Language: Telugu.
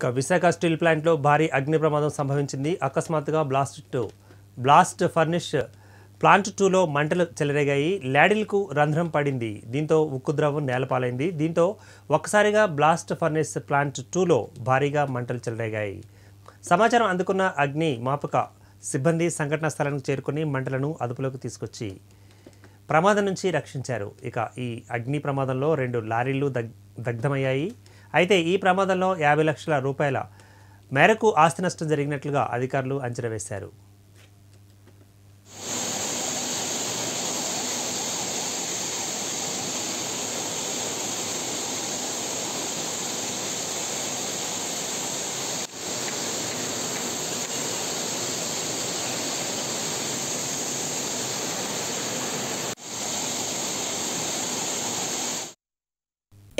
ఇక విశాఖ స్టీల్ ప్లాంట్లో భారీ అగ్ని ప్రమాదం సంభవించింది అకస్మాత్తుగా blast two blast furnace plant టూలో మంటలు చెలరేగాయి ల్యాడిల్కు రంధ్రం పడింది దీంతో ఉక్కు ద్రవం నేలపాలైంది దీంతో ఒక్కసారిగా బ్లాస్ట్ ఫర్నిష్ ప్లాంట్ టూలో భారీగా మంటలు చెలరేగాయి సమాచారం అందుకున్న అగ్ని మాపక సిబ్బంది సంఘటనా స్థలానికి చేరుకుని మంటలను అదుపులోకి తీసుకొచ్చి ప్రమాదం నుంచి రక్షించారు ఇక ఈ అగ్ని ప్రమాదంలో రెండు లారీలు దగ్ దగ్ధమయ్యాయి అయితే ఈ ప్రమాదంలో యాభై లక్షల రూపాయల మేరకు ఆస్తి నష్టం జరిగినట్లుగా అధికారులు అంచనా వేశారు